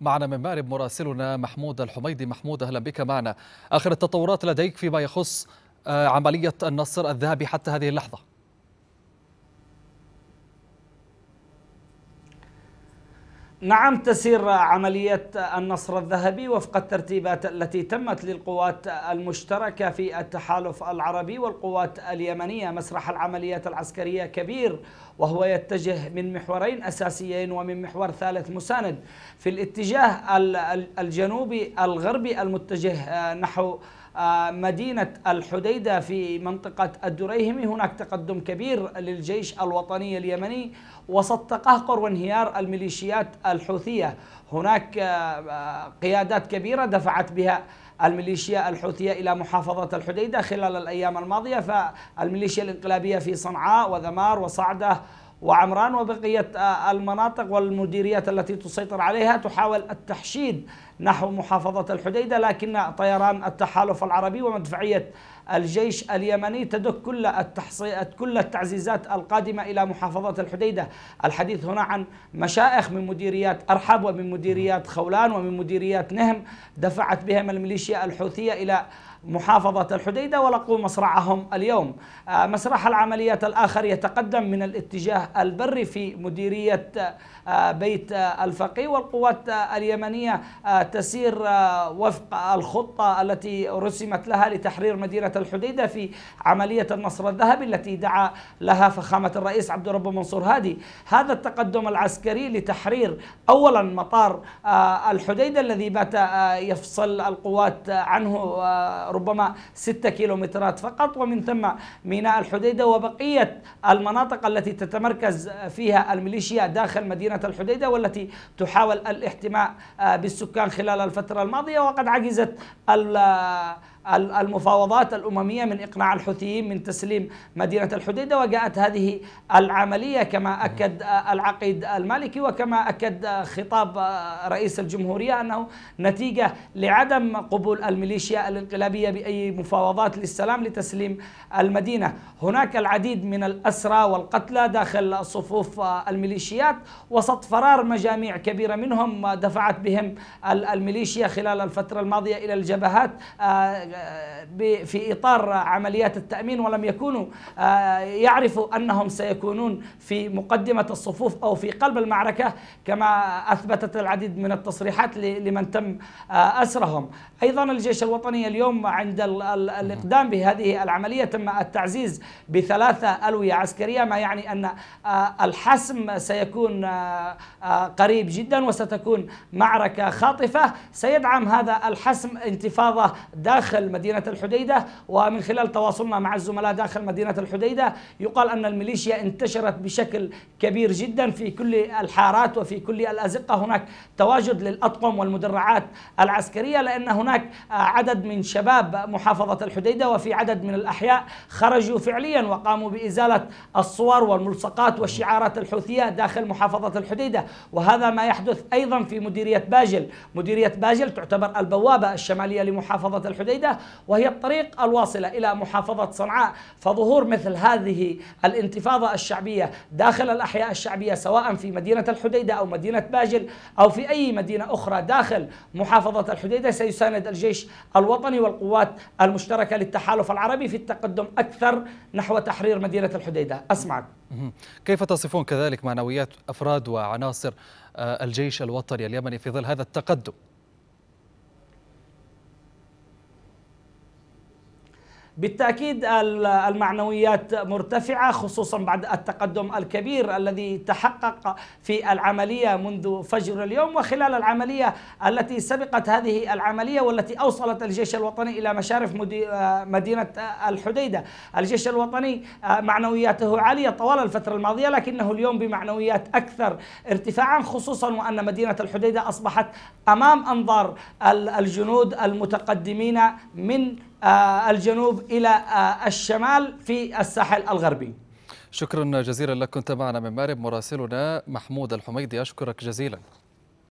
معنا من مأرب مراسلنا محمود الحميدي محمود أهلا بك معنا آخر التطورات لديك فيما يخص آه، عملية النصر الذهبي حتى هذه اللحظة نعم تسير عملية النصر الذهبي وفق الترتيبات التي تمت للقوات المشتركة في التحالف العربي والقوات اليمنية مسرح العمليات العسكرية كبير وهو يتجه من محورين أساسيين ومن محور ثالث مساند في الاتجاه الجنوبي الغربي المتجه آه، نحو آه، مدينة الحديدة في منطقة الدريهمي هناك تقدم كبير للجيش الوطني اليمني وسط تقهقر وانهيار الميليشيات الحوثية هناك آه، آه، قيادات كبيرة دفعت بها الميليشيا الحوثية إلى محافظة الحديدة خلال الأيام الماضية فالميليشيا الانقلابية في صنعاء وذمار وصعدة وعمران وبقية المناطق والمديريات التي تسيطر عليها تحاول التحشيد نحو محافظة الحديدة لكن طيران التحالف العربي ومدفعية الجيش اليمني تدك كل التحصيات كل التعزيزات القادمة إلى محافظة الحديدة الحديث هنا عن مشائخ من مديريات أرحب ومن مديريات خولان ومن مديريات نهم دفعت بهم الميليشيا الحوثية إلى محافظة الحديدة ولقوا مصرعهم اليوم آه، مسرح العمليات الآخر يتقدم من الاتجاه البري في مديرية آه، بيت آه، الفقي والقوات اليمنية تسير آه، وفق الخطة التي رسمت لها لتحرير مدينة الحديدة في عملية النصر الذهبي التي دعا لها فخامة الرئيس عبد الرب منصور هادي هذا التقدم العسكري لتحرير أولا مطار آه، الحديدة الذي بات آه، يفصل القوات عنه ربما 6 كيلومترات فقط ومن ثم ميناء الحديدة وبقية المناطق التي تتمركز فيها الميليشيا داخل مدينة الحديدة والتي تحاول الاحتماء بالسكان خلال الفترة الماضية وقد عجزت المفاوضات الأممية من إقناع الحوثيين من تسليم مدينة الحديدة وجاءت هذه العملية كما أكد العقيد المالكي وكما أكد خطاب رئيس الجمهورية أنه نتيجة لعدم قبول الميليشيا الانقلابية بأي مفاوضات للسلام لتسليم المدينة هناك العديد من الأسرى والقتلى داخل صفوف الميليشيات وسط فرار مجاميع كبيرة منهم دفعت بهم الميليشيا خلال الفترة الماضية إلى الجبهات آه، في إطار عمليات التأمين ولم يكونوا آه، يعرفوا أنهم سيكونون في مقدمة الصفوف أو في قلب المعركة كما أثبتت العديد من التصريحات لمن تم آه، أسرهم أيضا الجيش الوطني اليوم عند الإقدام بهذه العملية تم التعزيز بثلاثة ألوية عسكرية ما يعني أن آه، الحسم سيكون قريب جدا وستكون معركة خاطفة سيدعم هذا الحسم انتفاضة داخل داخل مدينة الحديدة ومن خلال تواصلنا مع الزملاء داخل مدينة الحديدة يقال أن الميليشيا انتشرت بشكل كبير جدا في كل الحارات وفي كل الأزقة هناك تواجد للأطقم والمدرعات العسكرية لأن هناك عدد من شباب محافظة الحديدة وفي عدد من الأحياء خرجوا فعليا وقاموا بإزالة الصور والملصقات والشعارات الحوثية داخل محافظة الحديدة وهذا ما يحدث أيضا في مديرية باجل مديرية باجل تعتبر البوابة الشمالية لمحافظة الحديدة وهي الطريق الواصلة إلى محافظة صنعاء فظهور مثل هذه الانتفاضة الشعبية داخل الأحياء الشعبية سواء في مدينة الحديدة أو مدينة باجل أو في أي مدينة أخرى داخل محافظة الحديدة سيساند الجيش الوطني والقوات المشتركة للتحالف العربي في التقدم أكثر نحو تحرير مدينة الحديدة أسمعك كيف تصفون كذلك معنويات أفراد وعناصر آه، الجيش الوطني اليمني في ظل هذا التقدم بالتأكيد المعنويات مرتفعة خصوصا بعد التقدم الكبير الذي تحقق في العملية منذ فجر اليوم وخلال العملية التي سبقت هذه العملية والتي أوصلت الجيش الوطني إلى مشارف آه، مدينة الحديدة الجيش الوطني آه، معنوياته عالية طوال الفترة الماضية لكنه اليوم بمعنويات أكثر ارتفاعا خصوصا وأن مدينة الحديدة أصبحت أمام أنظار الجنود المتقدمين من آه، الجنوب إلى آه، الشمال في الساحل الغربي شكرا جزيلا لك كنت معنا من مارب مراسلنا محمود الحميدي أشكرك جزيلا